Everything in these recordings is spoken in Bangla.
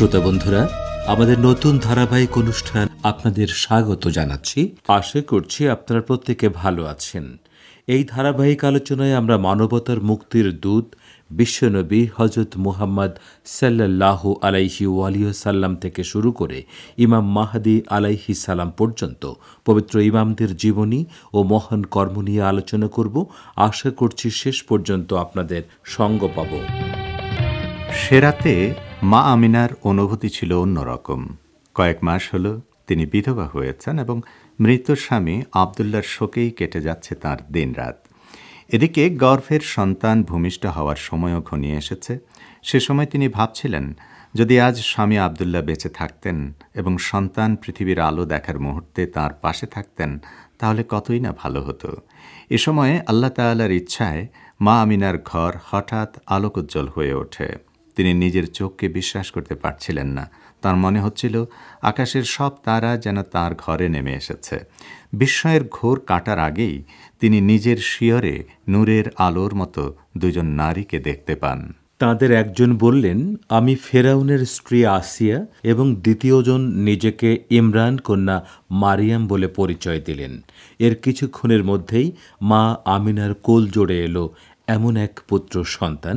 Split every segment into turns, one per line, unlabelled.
শ্রোতা বন্ধুরা আমাদের নতুন ধারাবাহিক অনুষ্ঠান আপনাদের স্বাগত জানাচ্ছি আশা করছি আপনারা প্রত্যেকে ভালো আছেন এই ধারাবাহিক আলোচনায় আমরা মানবতার মুক্তির দূত বিশ্বনবী হজরত মুহাম্মদ সাল্লাহ আলাইহি ওয়ালিয় সাল্লাম থেকে শুরু করে ইমাম মাহাদি আলাইহি সালাম পর্যন্ত পবিত্র ইমামদের জীবনী ও মহান কর্ম নিয়ে আলোচনা করব আশা করছি শেষ পর্যন্ত আপনাদের সঙ্গ পাব সেরাতে মা আমিনার
অনুভূতি ছিল অন্যরকম কয়েক মাস হল তিনি বিধবা হয়েছেন এবং মৃত স্বামী আবদুল্লার শোকেই কেটে যাচ্ছে তার দিনরাত এদিকে গর্ভের সন্তান ভূমিষ্ঠ হওয়ার সময়ও ঘনিয়ে এসেছে সে সময় তিনি ভাবছিলেন যদি আজ স্বামী আবদুল্লা বেঁচে থাকতেন এবং সন্তান পৃথিবীর আলো দেখার মুহূর্তে তার পাশে থাকতেন তাহলে কতই না ভালো হতো এ সময়ে আল্লাহ তাল্লার ইচ্ছায় মা আমিনার ঘর হঠাৎ আলোকোজ্জ্বল হয়ে ওঠে তিনি নিজের চোখকে বিশ্বাস করতে পারছিলেন না তার মনে হচ্ছিল আকাশের সব তারা যেন তার ঘরে নেমে এসেছে বিস্ময়ের ঘোর কাটার আগেই তিনি নিজের শিয়রে নূরের আলোর মতো
দুজন নারীকে দেখতে পান তাদের একজন বললেন আমি ফেরাউনের স্ত্রী আসিয়া এবং দ্বিতীয়জন নিজেকে ইমরান কন্যা মারিয়াম বলে পরিচয় দিলেন এর কিছুক্ষণের মধ্যেই মা আমিনার কোল জোড়ে এলো এমন এক পুত্র সন্তান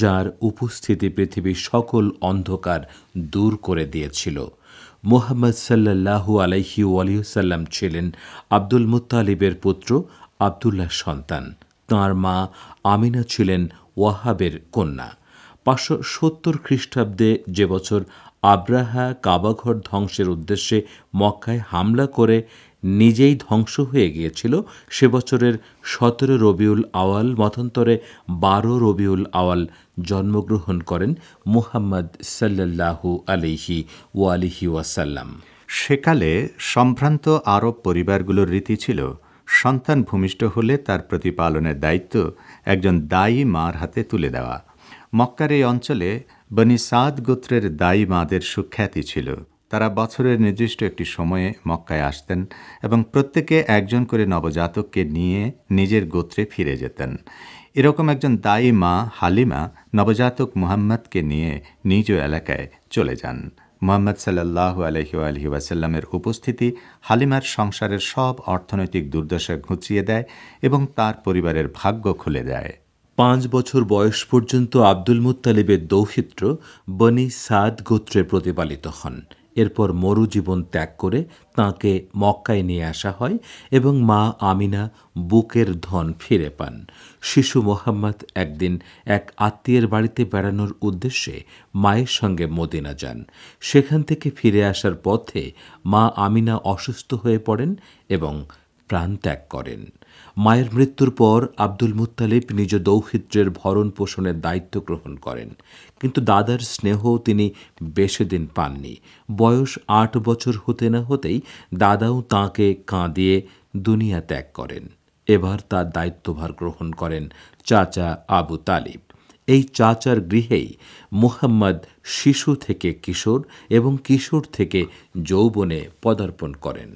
যার উপস্থিতি পৃথিবীর সকল অন্ধকার দূর করে দিয়েছিল মোহাম্মদ সাল্লাহু আলাইহি ওয়ালিউসাল্লাম ছিলেন আব্দুল মুতালিবের পুত্র আবদুল্লাহ সন্তান তাঁর মা আমিনা ছিলেন ওয়াহাবের কন্যা পাঁচশো সত্তর খ্রিস্টাব্দে যে বছর আব্রাহা কাবাঘর ধ্বংসের উদ্দেশ্যে মক্কায় হামলা করে নিজেই ধ্বংস হয়ে গিয়েছিল সে বছরের সতেরো রবিউল আওয়াল মতান্তরে বারো রবিউল আওয়াল জন্মগ্রহণ করেন মুহাম্মদ সাল্লাহু আলিহি ওয়ালিহি ওয়াসাল্লাম সেকালে সম্ভ্রান্ত আরব
পরিবারগুলোর রীতি ছিল সন্তান ভূমিষ্ঠ হলে তার প্রতিপালনের দায়িত্ব একজন দায়ী মার হাতে তুলে দেওয়া মক্কার এই অঞ্চলে বনিসাদ গোত্রের দায়ী মাদের সুখ্যাতি ছিল তারা বছরের নির্দিষ্ট একটি সময়ে মক্কায় আসতেন এবং প্রত্যেকে একজন করে নবজাতককে নিয়ে নিজের গোত্রে ফিরে যেতেন এরকম একজন দায়ী মা হালিমা নবজাতক মুহাম্মদকে নিয়ে নিজ এলাকায় চলে যান মোহাম্মদ সাল্লাহ আলহি আলহি উপস্থিতি হালিমার সংসারের সব অর্থনৈতিক দুর্দশা ঘুচিয়ে দেয় এবং তার পরিবারের ভাগ্য খুলে দেয়
পাঁচ বছর বয়স পর্যন্ত আব্দুল মুত্তালিবের দৌহিত্র বনি সাদ গোত্রে প্রতিপালিত হন এরপর মরুজীবন ত্যাগ করে তাঁকে মক্কায় নিয়ে আসা হয় এবং মা আমিনা বুকের ধন ফিরে পান শিশু মোহাম্মদ একদিন এক আত্মীয়ের বাড়িতে বেড়ানোর উদ্দেশ্যে মায়ের সঙ্গে মদিনা যান সেখান থেকে ফিরে আসার পথে মা আমিনা অসুস্থ হয়ে পড়েন এবং প্রাণ ত্যাগ করেন মায়ের মৃত্যুর পর আব্দুল মুত্তালিব নিজ দৌহিত্রের ভরণ পোষণের দায়িত্ব গ্রহণ করেন কিন্তু দাদার স্নেহ তিনি বেশি দিন পাননি বয়স আট বছর হতে না হতেই দাদাও তাঁকে কাঁদিয়ে দুনিয়া ত্যাগ করেন এবার তার দায়িত্বভার গ্রহণ করেন চাচা আবু তালিব এই চাচার গৃহেই মুহাম্মদ শিশু থেকে কিশোর এবং কিশোর থেকে যৌবনে পদার্পণ করেন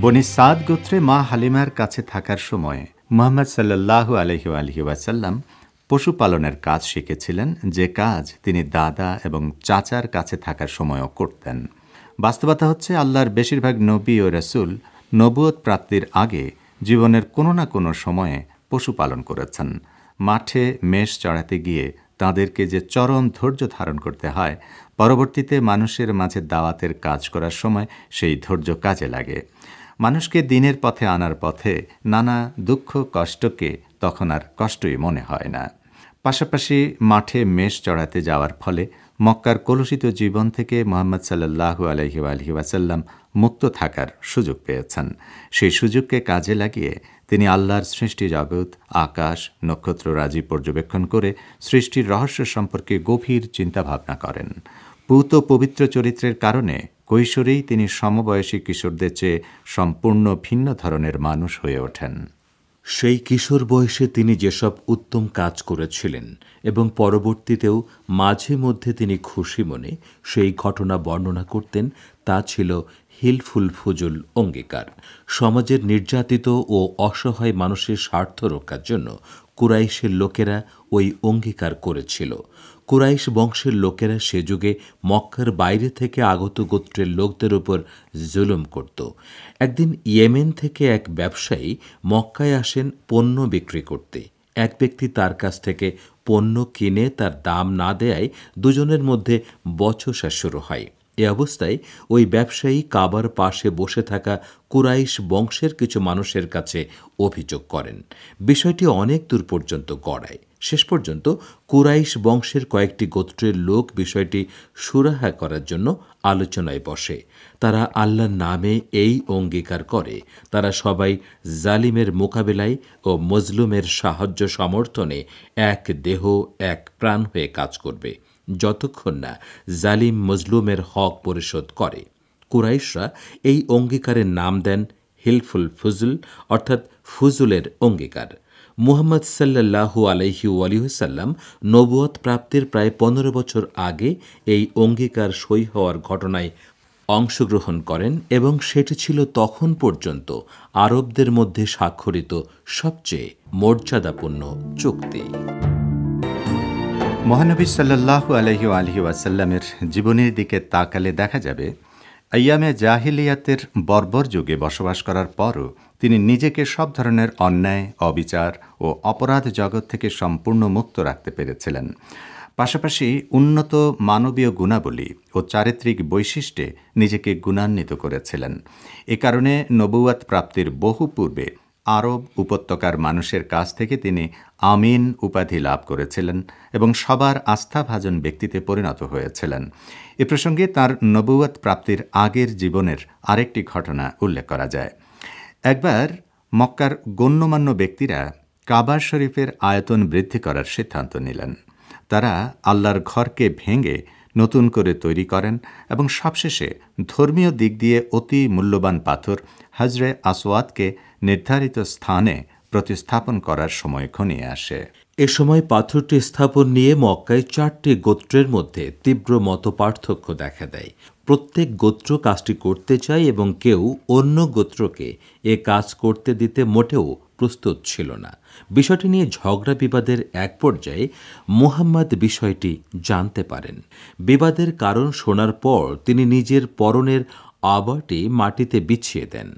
বনি সাদ গোত্রে মা হালিমার কাছে থাকার সময়ে
মোহাম্মদ সাল্লাহ আলহি আলহি পশুপালনের কাজ শিখেছিলেন যে কাজ তিনি দাদা এবং চাচার কাছে থাকার সময়ও করতেন বাস্তবতা হচ্ছে আল্লাহর বেশিরভাগ নবী ও রসুল নবুয়ত প্রাপ্তির আগে জীবনের কোনো না কোনো সময়ে পশুপালন করেছেন মাঠে মেষ চড়াতে গিয়ে তাদেরকে যে চরম ধৈর্য ধারণ করতে হয় পরবর্তীতে মানুষের মাঝে দাওয়াতের কাজ করার সময় সেই ধৈর্য কাজে লাগে মানুষকে দিনের পথে আনার পথে নানা দুঃখ কষ্টকে তখন আর কষ্টই মনে হয় না পাশাপাশি মাঠে মেষ চড়াতে যাওয়ার ফলে মক্কার কলুষিত জীবন থেকে মোহাম্মদ সাল্লাহু আলহি আলহিবাসাল্লাম মুক্ত থাকার সুযোগ পেয়েছেন সেই সুযোগকে কাজে লাগিয়ে তিনি আল্লাহর সৃষ্টি জগৎ আকাশ নক্ষত্ররাজি পর্যবেক্ষণ করে সৃষ্টির রহস্য সম্পর্কে গভীর চিন্তাভাবনা করেন পূত পবিত্র চরিত্রের কারণে কৈশোরেই তিনি সমবয়সী কিশোরদের চেয়ে সম্পূর্ণ ভিন্ন ধরনের মানুষ হয়ে ওঠেন সেই
কিশোর বয়সে তিনি যেসব উত্তম কাজ করেছিলেন এবং পরবর্তীতেও মাঝে মধ্যে তিনি খুশি মনে সেই ঘটনা বর্ণনা করতেন তা ছিল হিলফুল ফুজুল অঙ্গীকার সমাজের নির্যাতিত ও অসহায় মানুষের স্বার্থ রক্ষার জন্য কুরাইশের লোকেরা ওই অঙ্গীকার করেছিল কুরাইশ বংশের লোকেরা সে যুগে মক্কার বাইরে থেকে আগত গোত্রের লোকদের উপর জুলুম করত একদিন ইয়েমেন থেকে এক ব্যবসায়ী মক্কায় আসেন পণ্য বিক্রি করতে এক ব্যক্তি তার কাছ থেকে পণ্য কিনে তার দাম না দেয়ায় দুজনের মধ্যে বচসা শুরু হয় এ অবস্থায় ওই ব্যবসায়ী কাবার পাশে বসে থাকা কুরাইশ বংশের কিছু মানুষের কাছে অভিযোগ করেন বিষয়টি অনেক দূর পর্যন্ত গড়ায় শেষ পর্যন্ত কুরাইশ বংশের কয়েকটি গোত্রের লোক বিষয়টি সুরাহা করার জন্য আলোচনায় বসে তারা আল্লাহর নামে এই অঙ্গীকার করে তারা সবাই জালিমের মোকাবেলায় ও মজলুমের সাহায্য সমর্থনে এক দেহ এক প্রাণ হয়ে কাজ করবে যতক্ষণ না জালিম মজলুমের হক পরিশোধ করে কুরাইশরা এই অঙ্গীকারের নাম দেন হিলফুল ফুজুল অর্থাৎ ফুজুলের অঙ্গীকার মুহাম্মদ সাল্লাহু আলহি আলিহসাল্লাম নবুয়ত প্রাপ্তির প্রায় পনেরো বছর আগে এই অঙ্গীকার সই হওয়ার ঘটনায় অংশগ্রহণ করেন এবং সেটি ছিল তখন পর্যন্ত আরবদের মধ্যে স্বাক্ষরিত সবচেয়ে মর্যাদাপূর্ণ চুক্তি মহানবী সাল্লাহ
আলহিউ আলহি ওয়াসাল্লামের জীবনের দিকে তাকালে দেখা যাবে আয়ামে জাহিলিয়াতের বর্বর যুগে বসবাস করার পরও তিনি নিজেকে সব ধরনের অন্যায় অবিচার ও অপরাধ জগৎ থেকে সম্পূর্ণ মুক্ত রাখতে পেরেছিলেন পাশাপাশি উন্নত মানবীয় গুণাবলী ও চারিত্রিক বৈশিষ্ট্যে নিজেকে গুণান্বিত করেছিলেন এ কারণে নবুয়াত প্রাপ্তির বহু পূর্বে আরব উপত্যকার মানুষের কাছ থেকে তিনি আমিন উপাধি লাভ করেছিলেন এবং সবার আস্থাভাজন ব্যক্তিতে পরিণত হয়েছিলেন এ প্রসঙ্গে তার নবুয়াত প্রাপ্তির আগের জীবনের আরেকটি ঘটনা উল্লেখ করা যায় একবার মক্কার গণ্যমান্য ব্যক্তিরা কাবার শরীফের আয়তন বৃদ্ধি করার সিদ্ধান্ত নিলেন তারা আল্লাহর ঘরকে ভেঙে নতুন করে তৈরি করেন এবং সবশেষে ধর্মীয় দিক দিয়ে অতি মূল্যবান পাথর হাজরে আসওয়াতকে নির্ধারিত স্থানে প্রতিস্থাপন
করার সময় ঘনিয়ে আসে এ সময় পাথরটি স্থাপন নিয়ে মক্কায় চারটি গোত্রের মধ্যে তীব্র মত পার্থক্য দেখা দেয় প্রত্যেক গোত্র কাজটি করতে চায় এবং কেউ অন্য গোত্রকে এ কাজ করতে দিতে মোটেও প্রস্তুত ছিল না বিষয়টি নিয়ে ঝগড়া বিবাদের এক পর্যায়ে মুহাম্মদ বিষয়টি জানতে পারেন বিবাদের কারণ শোনার পর তিনি নিজের পরনের আবাটি মাটিতে বিছিয়ে দেন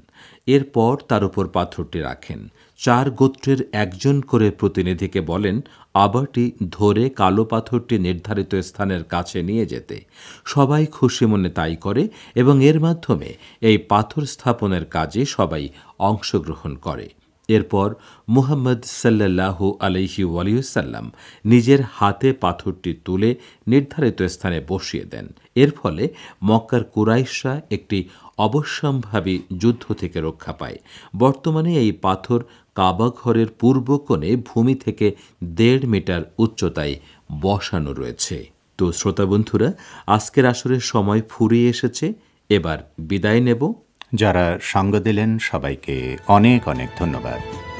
এরপর তার উপর পাথরটি রাখেন চার গোত্রের একজন করে প্রতিনিধিকে বলেন আবারটি ধরে কালো পাথরটি নির্ধারিত স্থানের কাছে নিয়ে যেতে সবাই খুশি মনে তাই করে এবং এর মাধ্যমে এই পাথর স্থাপনের কাজে সবাই অংশগ্রহণ করে এরপর মুহাম্মদ সাল্লাহ আলহি ওয়ালিউসাল্লাম নিজের হাতে পাথরটি তুলে নির্ধারিত স্থানে বসিয়ে দেন এর ফলে মক্কার কুরাইশা একটি অবশ্যম্ভাবী যুদ্ধ থেকে রক্ষা পায় বর্তমানে এই পাথর কাবা ঘরের পূর্ব কোণে ভূমি থেকে দেড় মিটার উচ্চতায় বসানো রয়েছে তো শ্রোতা বন্ধুরা আজকের আসরের সময় ফুরিয়ে এসেছে এবার বিদায় নেব
যারা সঙ্গ দিলেন সবাইকে অনেক অনেক ধন্যবাদ